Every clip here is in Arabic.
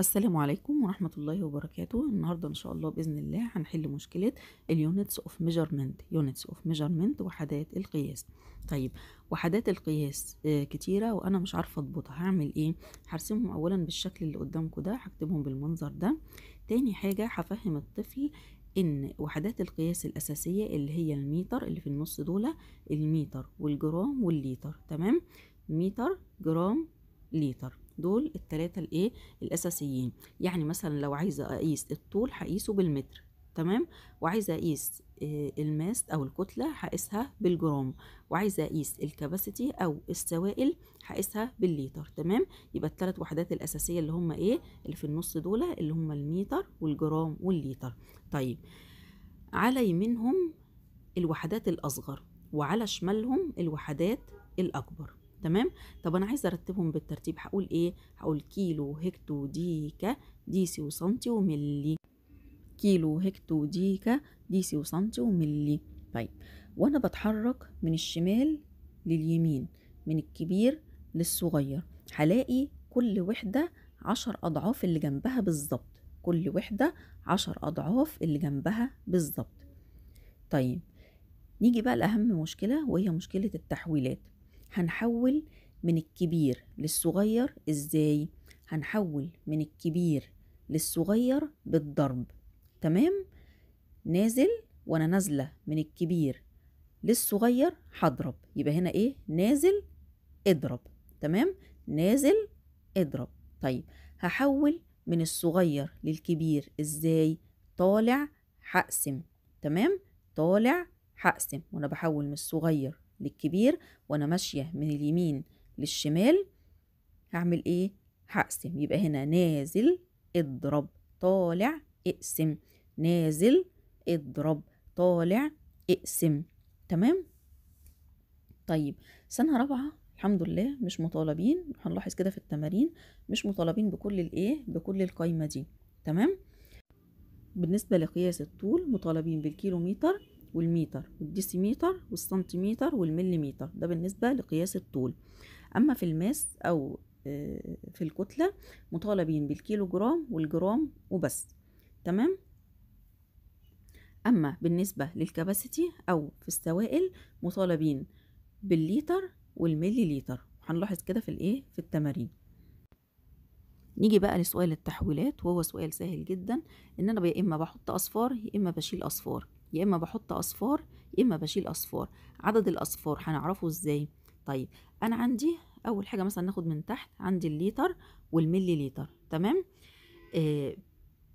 السلام عليكم ورحمة الله وبركاته النهاردة إن شاء الله بإذن الله هنحل مشكلة اليونتس أوف ميجرمنت يونتس أوف ميجرمنت وحدات القياس طيب وحدات القياس آه، كتيرة وأنا مش عارفة أضبطها هعمل إيه هرسمهم أولا بالشكل اللي قدامكم ده هكتبهم بالمنظر ده تاني حاجة هفهم الطفل ان وحدات القياس الاساسيه اللي هي الميتر اللي في النص دول الميتر والجرام والليتر تمام ميتر جرام ليتر دول التلاتة الايه الاساسيين يعني مثلا لو عايزه اقيس الطول هقيسه بالمتر تمام وعايزه اقيس آه، الماس او الكتله هقيسها بالجرام وعايزه اقيس الكباسيتي او السوائل هقيسها بالليتر تمام يبقى التلات وحدات الاساسيه اللي هما ايه اللي في النص دول اللي هما الميتر والجرام والليتر طيب على يمينهم الوحدات الاصغر وعلى شمالهم الوحدات الاكبر تمام طب انا عايزه ارتبهم بالترتيب هقول ايه هقول كيلو هكتو ديكا ديسي وسنتي وملي كيلو هكتو ديكا ديسي وسنتي وملي طيب وانا بتحرك من الشمال لليمين من الكبير للصغير هلاقي كل وحده عشر اضعاف اللي جنبها بالظبط كل وحده عشر اضعاف اللي جنبها بالظبط طيب نيجي بقى لأهم مشكلة وهي مشكلة التحويلات هنحول من الكبير للصغير ازاي هنحول من الكبير للصغير بالضرب تمام نازل وانا نازله من الكبير للصغير هضرب يبقى هنا ايه نازل اضرب تمام نازل اضرب طيب هحول من الصغير للكبير ازاي طالع هقسم تمام طالع هقسم وانا بحول من الصغير للكبير وانا ماشيه من اليمين للشمال هعمل ايه هقسم يبقى هنا نازل اضرب طالع اقسم نازل اضرب طالع اقسم تمام طيب سنه رابعه الحمد لله مش مطالبين هنلاحظ كده في التمارين مش مطالبين بكل الايه بكل القايمه دي تمام بالنسبه لقياس الطول مطالبين بالكيلومتر والميتر والديسيميتر والسنتيميتر والمليميتر ده بالنسبة لقياس الطول أما في الماس أو آه، في الكتلة مطالبين بالكيلو جرام والجرام وبس تمام أما بالنسبة للكباسيتي أو في السوائل مطالبين بالليتر والمليليتر هنلاحظ كده في الايه في التمارين نيجي بقى لسؤال التحويلات وهو سؤال سهل جدا ان انا يا اما بحط اصفار يا اما بشيل اصفار يا اما بحط اصفار يا اما بشيل اصفار عدد الاصفار هنعرفه ازاي طيب انا عندي اول حاجه مثلا ناخد من تحت عندي الليتر والملي ليتر تمام آه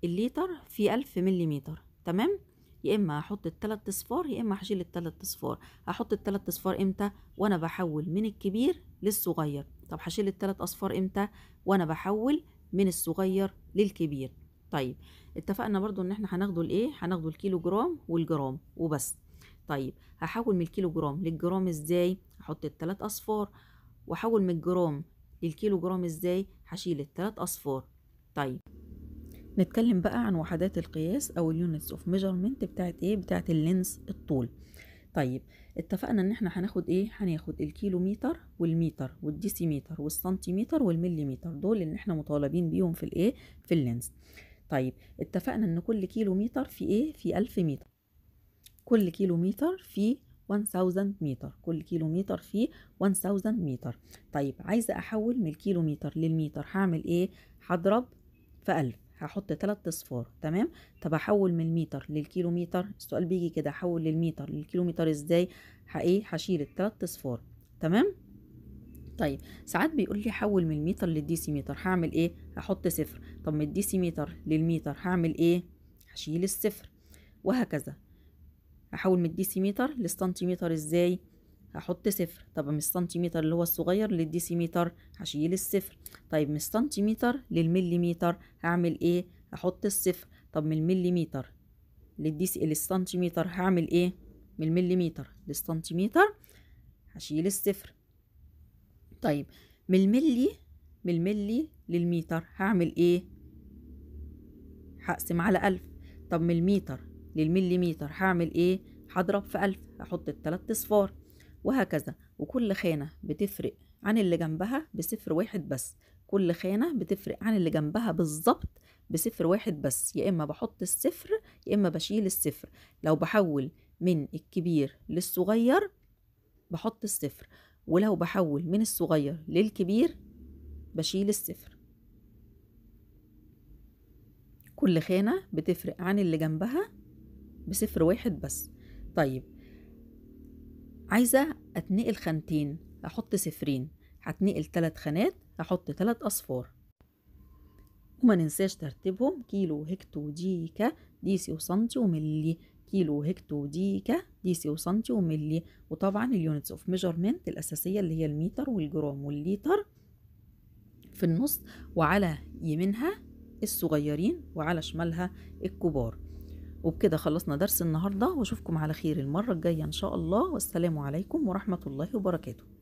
الليتر في ألف متر تمام يا اما هحط التلات اصفار يا اما هشيل التلات اصفار هحط التلات اصفار امتى وانا بحول من الكبير للصغير طب هشيل التلات اصفار امتى وانا بحول من الصغير للكبير طيب اتفقنا برضو ان احنا هناخده الايه هناخده الكيلو جرام والجرام وبس طيب هحول من الكيلو جرام للجرام ازاي هحط التلات اصفار واحول من الجرام للكيلو جرام ازاي هشيل التلات اصفار طيب نتكلم بقى عن وحدات القياس او اليونتس اوف ميجرمنت بتاعت ايه بتاعت اللينس الطول طيب اتفقنا ان احنا هناخد ايه هناخد الكيلو متر والمتر والديسيمتر والسنتيمتر والمليمتر دول اللي احنا مطالبين بيهم في الايه في اللينس طيب اتفقنا ان كل كيلو متر في ايه في الف متر كل كيلو متر في 1000 متر كل كيلو متر فيه 1000 متر طيب عايزة أحول من الكيلو متر للمتر هعمل إيه هضرب في 1000 هحط تلات أصفار تمام طب أحول من المتر للكيلو متر السؤال بيجي كده أحول للمتر للكيلو متر إزاي إيه هشيل التلات أصفار تمام طيب ساعات بيقول لي حول من الميتر للديسيمتر هعمل ايه هحط صفر طب من الديسيمتر للميتر هعمل ايه هشيل الصفر وهكذا هحول من الديسيمتر للسنتيمتر ازاي هحط صفر طب من السنتيمتر اللي هو الصغير للديسيمتر هشيل الصفر طيب من السنتيمتر للمليمتر هعمل ايه هحط الصفر طب من المليمتر للديس للسنتيمتر هعمل ايه من المليمتر للسنتيمتر هشيل الصفر طيب من الملي من الملي للمتر هعمل ايه هقسم على ألف طب من الميتر للمليمتر هعمل ايه هضرب في ألف هحط التلات اصفار وهكذا وكل خانة بتفرق عن اللي جنبها بصفر واحد بس كل خانة بتفرق عن اللي جنبها بالظبط بصفر واحد بس يا إما بحط الصفر يا إما بشيل الصفر لو بحول من الكبير للصغير بحط الصفر ولو بحول من الصغير للكبير بشيل الصفر كل خانة بتفرق عن اللي جنبها بصفر واحد بس طيب عايزة أتنقل خانتين أحط صفرين هتنقل تلات خانات أحط تلات أصفار وما ننساش ترتيبهم كيلو هكتو ديكا ديسيو وسنتي وملي كيلو هكتو ديكا ديسيو وسنتي وملي وطبعا اليونتس اوف ميجرمنت الاساسيه اللي هي الميتر والجرام والليتر في النص وعلى يمينها الصغيرين وعلى شمالها الكبار وبكده خلصنا درس النهارده واشوفكم على خير المره الجايه ان شاء الله والسلام عليكم ورحمه الله وبركاته